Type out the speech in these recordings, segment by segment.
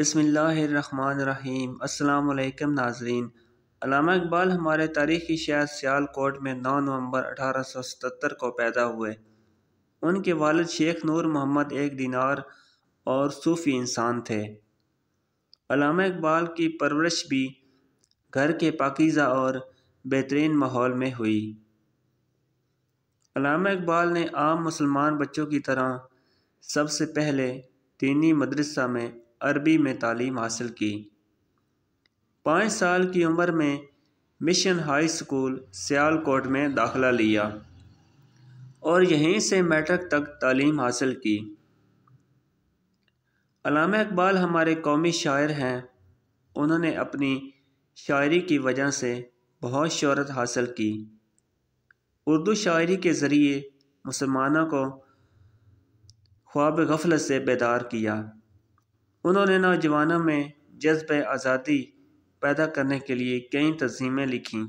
बसमीम् अल्लाम नाजरीन इकबाल हमारे तारीख़ी शहर सियालकोट में 9 नवंबर 1877 को पैदा हुए उनके वालद शेख नूर मोहम्मद एक दिनार और सूफ़ी इंसान थे अलामा इकबाल की परवरिश भी घर के पाकिज़ा और बेहतरीन माहौल में हुई अलामा इकबाल ने आम मुसलमान बच्चों की तरह सबसे पहले दीनी मदरसा में अरबी में तालीम हासिल की पाँच साल की उम्र में मिशन हाई स्कूल सियालकोट में दाखला लिया और यहीं से मैट्रिक तक तालीम हासिल की अलामा इकबाल हमारे कौमी शायर हैं उन्होंने अपनी शायरी की वजह से बहुत शहरत हासिल की उर्दू शायरी के ज़रिए मुसलमानों को ख्वाब गफलत से बेदार किया उन्होंने नौजवानों में जज्ब आज़ादी पैदा करने के लिए कई तंजीमें लिखीं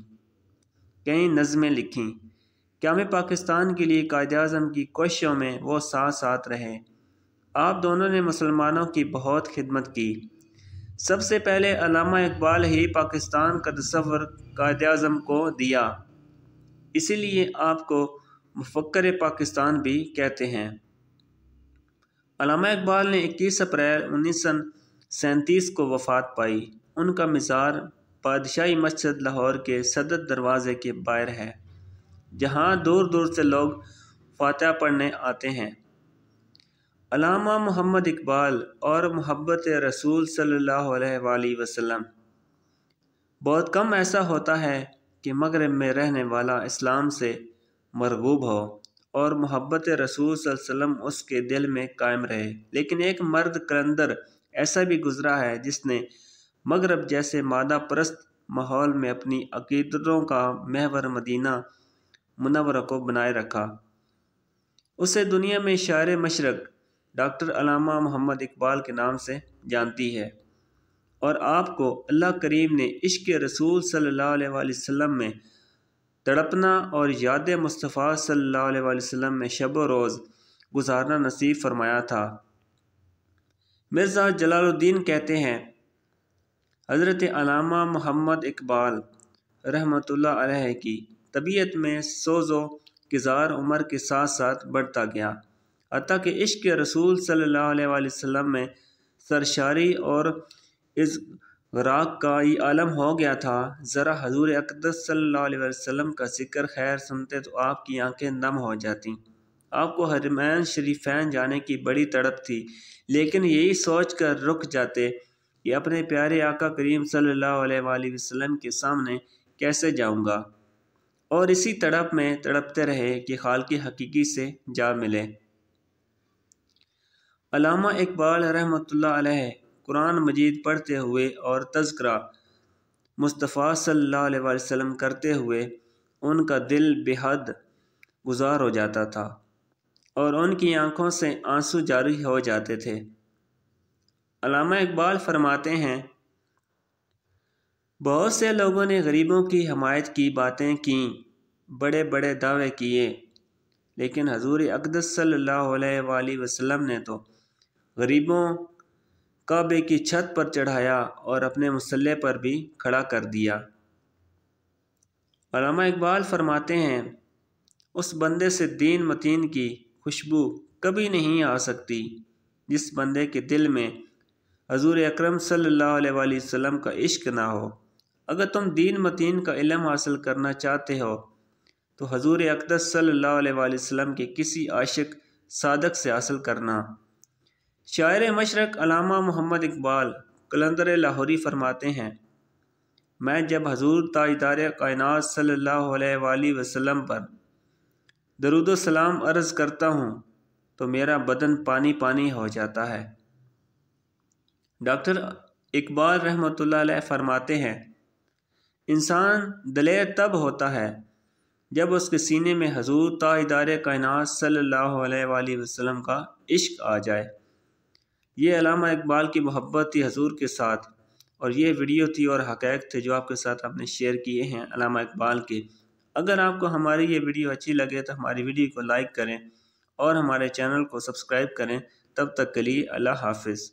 कई नज़में लिखीं मैं पाकिस्तान के लिए कायद अजम की कोशिशों में वो साथ साथ रहे आप दोनों ने मुसलमानों की बहुत खिदमत की सबसे पहले अलामा इकबाल ही पाकिस्तान का तस्वर कायद अजम को दिया इसीलिए आपको मुफक्र पाकिस्तान भी कहते हैं अलामा इकबाल ने 21 अप्रैल उन्नीस सौ सैंतीस को वफात पाई उनका मज़ार बादशाही मस्जिद लाहौर के सदर दरवाज़े के बाहर है जहाँ दूर दूर से लोग फातह पढ़ने आते हैं अलामा मोहम्मद इकबाल और मोहब्बत रसूल सल्ला वसलम बहुत कम ऐसा होता है कि मगरब में रहने वाला इस्लाम से मरगूब हो और मोहब्बत रसूल वसम उसके दिल में कायम रहे लेकिन एक मर्द करंदर ऐसा भी गुजरा है जिसने मगरब जैसे मादा परस्त माहौल में अपनी अकीदतों का महवर मदीना मुनवर को बनाए रखा उसे दुनिया में शार मशरक डॉक्टर अलामा मोहम्मद इकबाल के नाम से जानती है और आपको अल्लाह करीम ने इश्क रसूल सल्लल्लाहु अलैहि वसल्लम में तड़पना और याद मुस्तफ़ा सल्लल्लाहु अलैहि वसल्लम में शब रोज़ गुजारना नसीब फरमाया था मिर्ज़ा जलालुद्दीन कहते हैं हज़रत अलामा मोहम्मद इकबाल रहमतुल्लाह अलैह की तबीयत में सोजो किजार उम्र के साथ साथ बढ़ता गया अतः के इश्क रसूल सल्लल्लाहु अलैहि वसल्लम में सरशारी और इस राग का ये आलम हो गया था ज़रा हजूर अकदस वसल्लम का जिक्र खैर सुनते तो आपकी आंखें नम हो जाती आपको हरमैन शरीफैन जाने की बड़ी तड़प थी लेकिन यही सोच कर रुक जाते कि अपने प्यारे आका करीम सल्ला वसलम के सामने कैसे जाऊँगा और इसी तड़प में तड़पते रहे कि खाल की हकीकी से जा मिले अलामा इकबाल रहमतुल्लाह कुरान मजीद पढ़ते हुए और तस्करा मुस्तफ़ा सल्लल्लाहु अलैहि वसल्लम करते हुए उनका दिल बेहद गुजार हो जाता था और उनकी आंखों से आंसू जारी हो जाते थे अलामा इकबाल फरमाते हैं बहुत से लोगों ने गरीबों की हमायत की बातें की बड़े बड़े दावे किए लेकिन हजूर अकदस सल्लल्लाहु अलैहि वसल्लम ने तो गरीबों काबे की छत पर चढ़ाया और अपने मसल्ले पर भी खड़ा कर दिया अलामा इकबाल फरमाते हैं उस बंदे से दीन मतीन की खुशबू कभी नहीं आ सकती जिस बंदे के दिल में हजूर अक्रम सल्लल्लाहु अलैहि वसल्लम का इश्क ना हो अगर तुम दीन मतीन का इलम हासिल करना चाहते हो तो हजूर अकदस सल्लल्लाहु अलैहि वसल्लम के किसी आशिक सादक से हासिल करना शायर मशरक अलामा मोहम्मद इकबाल कलंदर लाहौरी फरमाते हैं मैं जब हजूर ताजदार कायनात सल्ला वसलम पर दरुद सलाम अर्ज़ करता हूँ तो मेरा बदन पानी पानी हो जाता है डॉक्टर इकबाल रहमत फरमाते हैं इंसान दलेर तब होता है जब उसके सीने में हजूर ताजदार कायनात सल्ला वसलम का इश्क आ जाए ये अलामा इकबाल की मोहब्बत थी हजूर के साथ और ये वीडियो थी और हकैक थे जो आपके साथ आपने शेयर किए हैं अलामा इकबाल के अगर आपको हमारी ये वीडियो अच्छी लगे तो हमारी वीडियो को लाइक करें और हमारे चैनल को सब्सक्राइब करें तब तक के लिए अल्लाह हाफिज़